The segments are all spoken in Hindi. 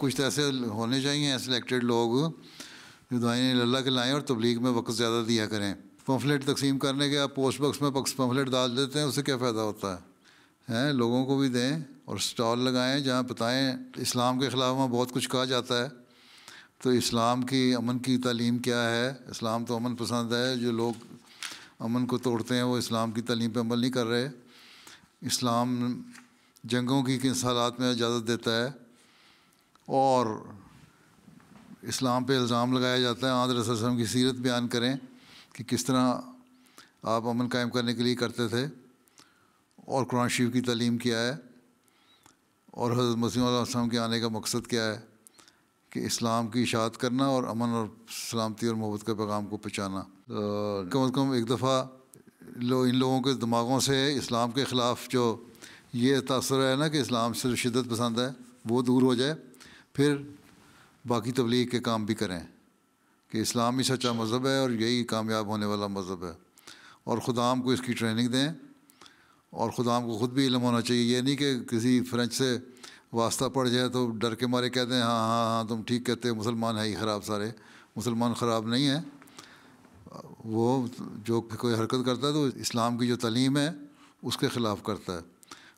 कुछ तो ऐसे होने चाहिए सिलेक्टेड लोग जो दाइन अल्लाह के लाएँ और तबलीग में वक्त ज़्यादा दिया करें पम्फलेट तकसीम करने के आप पोस्ट बॉक्स में पम्फलेट डाल देते हैं उससे क्या फ़ायदा होता है हैं लोगों को भी दें और स्टॉल लगाएं जहाँ बताएं इस्लाम के ख़िलाफ़ वहाँ बहुत कुछ कहा जाता है तो इस्लाम की अमन की तालीम क्या है इस्लाम तो अमन पसंद है जो लोग अमन को तोड़ते हैं वो इस्लाम की तालीम पर अमल नहीं कर रहे इस्लाम जंगों की किन हालात में इजाज़त देता है और इस्लाम पे इल्ज़ाम लगाया जाता है आदर वसम की सीरत बयान करें कि किस तरह आप अमन कायम करने के लिए करते थे और कुरान शरीफ की तलीम क्या है और हज़रत मसीम के आने का मकसद क्या है कि इस्लाम की इशात करना और अमन और सलामती और मोहब्बत के पैगाम को पहचाना कम अज़ कम एक दफ़ा लो इन लोगों के दिमागों से इस्लाम के ख़िलाफ़ जो ये तसर है ना कि इस्लाम सिर्फ शिदत पसंद है वो दूर हो जाए फिर बाकी तबलीग के काम भी करें कि इस्लाम ही सच्चा मज़हब है और यही कामयाब होने वाला मज़हब है और ख़ुदाम को इसकी ट्रेनिंग दें और ख़ुदाम को ख़ुद भी इलम होना चाहिए ये नहीं कि किसी फ्रेंच से वास्ता पड़ जाए तो डर के मारे कहते हैं हाँ हाँ हाँ तुम ठीक कहते हो मुसलमान है ही ख़राब सारे मुसलमान ख़राब नहीं है वो जो कोई हरकत करता है तो इस्लाम की जो तलीम है उसके ख़िलाफ़ करता है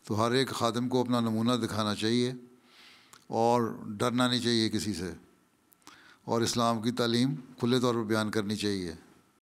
तो हर एक खादम को अपना नमूना दिखाना चाहिए और डरना नहीं चाहिए किसी से और इस्लाम की तालीम खुले तौर पर बयान करनी चाहिए